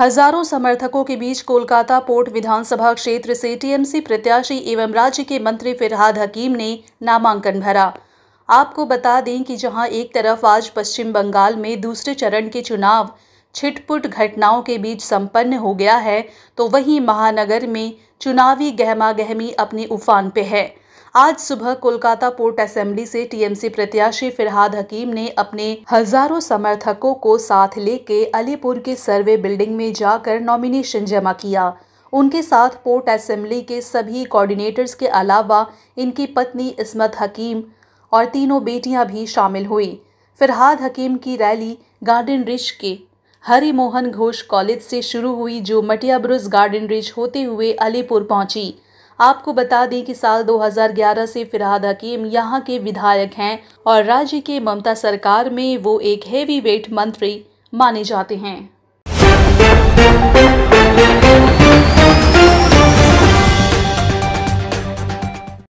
हजारों समर्थकों के बीच कोलकाता पोर्ट विधानसभा क्षेत्र से टीएमसी प्रत्याशी एवं राज्य के मंत्री फिरहाद हकीम ने नामांकन भरा आपको बता दें कि जहां एक तरफ आज पश्चिम बंगाल में दूसरे चरण के चुनाव छिटपुट घटनाओं के बीच संपन्न हो गया है तो वहीं महानगर में चुनावी गहमागहमी अपने उफान पे है आज सुबह कोलकाता पोर्ट असेंबली से टीएमसी प्रत्याशी फिरहाद हकीम ने अपने हजारों समर्थकों को साथ लेके अलीपुर के सर्वे बिल्डिंग में जाकर नॉमिनेशन जमा किया उनके साथ पोर्ट असेंबली के सभी कोऑर्डिनेटर्स के अलावा इनकी पत्नी इसमत हकीम और तीनों बेटियां भी शामिल हुई फिरहाद हकीम की रैली गार्डन रिच के हरी मोहन घोष कॉलेज से शुरू हुई जो ब्रुज गार्डन रिच होते हुए अलीपुर पहुंची आपको बता दें कि साल 2011 से फिरहाद हकीम यहाँ के विधायक हैं और राज्य के ममता सरकार में वो एक हैवी वेट मंत्री माने जाते हैं